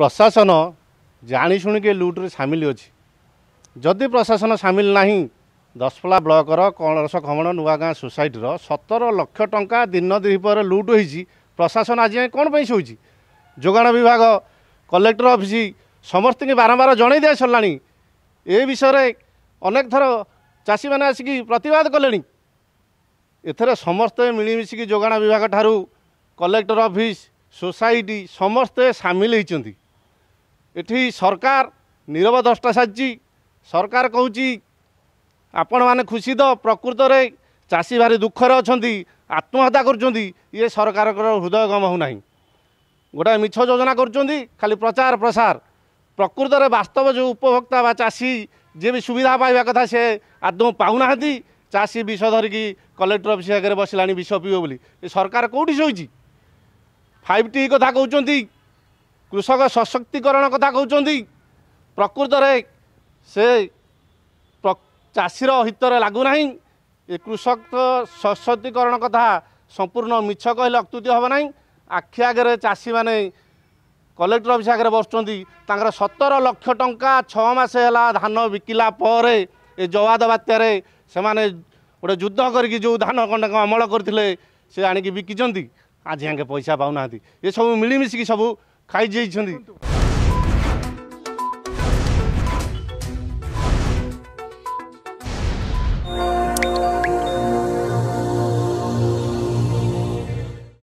ପ୍ରଶାସନ ଜାଣିଶୁଣିକି ଲୁଟ୍ରେ ସାମିଲ ଅଛି ଯଦି ପ୍ରଶାସନ ସାମିଲ ନାହିଁ ଦଶପଲା ବ୍ଲକର କଳସ ଖମଣ ନୂଆଗାଁ ସୋସାଇଟିର ସତର ଲକ୍ଷ ଟଙ୍କା ଦିନ ଦୁଇପରେ ଲୁଟ୍ ହୋଇଛି ପ୍ରଶାସନ ଆଜି ଯାଏଁ କ'ଣ ପାଇଁ ଶୋଇଛି ଯୋଗାଣ ବିଭାଗ କଲେକ୍ଟର ଅଫିସ ସମସ୍ତଙ୍କୁ ବାରମ୍ବାର ଜଣାଇ ଦିଆ ସରିଲାଣି ଏ ବିଷୟରେ ଅନେକ ଥର ଚାଷୀମାନେ ଆସିକି ପ୍ରତିବାଦ କଲେଣି ଏଥିରେ ସମସ୍ତେ ମିଳିମିଶିକି ଯୋଗାଣ ବିଭାଗ ଠାରୁ କଲେକ୍ଟର ଅଫିସ ସୋସାଇଟି ସମସ୍ତେ ସାମିଲ ହୋଇଛନ୍ତି ଏଠି ସରକାର ନିରବ ଦଷ୍ଟା ସାଜିଛି ସରକାର କହୁଛି ଆପଣମାନେ ଖୁସି ତ ପ୍ରକୃତରେ ଚାଷୀ ଭାରି ଦୁଃଖରେ ଅଛନ୍ତି ଆତ୍ମହତ୍ୟା କରୁଛନ୍ତି ଇଏ ସରକାରଙ୍କର ହୃଦୟଙ୍ଗମ ହେଉନାହିଁ ଗୋଟାଏ ମିଛ ଯୋଜନା କରୁଛନ୍ତି ଖାଲି ପ୍ରଚାର ପ୍ରସାର ପ୍ରକୃତରେ ବାସ୍ତବ ଯେଉଁ ଉପଭୋକ୍ତା ବା ଚାଷୀ ଯିଏ ବି ସୁବିଧା ପାଇବା କଥା ସେ ଆଦୌ ପାଉନାହାନ୍ତି ଚାଷୀ ବିଷ ଧରିକି କଲେକ୍ଟର ଅଫିସ୍ ଆଗରେ ବସିଲାଣି ବିଷ ପିଇବ ବୋଲି ଏ ସରକାର କେଉଁଠି ଶୋଇଛି ଫାଇଭ୍ ଟି କଥା କହୁଛନ୍ତି କୃଷକ ସଶକ୍ତିକରଣ କଥା କହୁଛନ୍ତି ପ୍ରକୃତରେ ସେ ଚାଷୀର ହିତରେ ଲାଗୁନାହିଁ ଏ କୃଷକ ସଶକ୍ତିକରଣ କଥା ସମ୍ପୂର୍ଣ୍ଣ ମିଛ କହିଲେ ଅକ୍ତୁତି ହେବ ନାହିଁ ଆଖି ଆଗରେ ଚାଷୀମାନେ କଲେକ୍ଟର ଅଫିସ ଆଗରେ ବସୁଛନ୍ତି ତାଙ୍କର ସତର ଲକ୍ଷ ଟଙ୍କା ଛଅ ମାସ ହେଲା ଧାନ ବିକିଲା ପରେ ଏ ଜବାଦ ବାତ୍ୟାରେ ସେମାନେ ଗୋଟେ ଯୁଦ୍ଧ କରିକି ଯେଉଁ ଧାନ କଣ୍ଟାକୁ ଅମଳ କରିଥିଲେ ସେ ଆଣିକି ବିକିଛନ୍ତି ଆଜି ଆଙ୍କେ ପଇସା ପାଉନାହାନ୍ତି ଏସବୁ ମିଳିମିଶିକି ସବୁ ଖାଇଯାଇଛନ୍ତି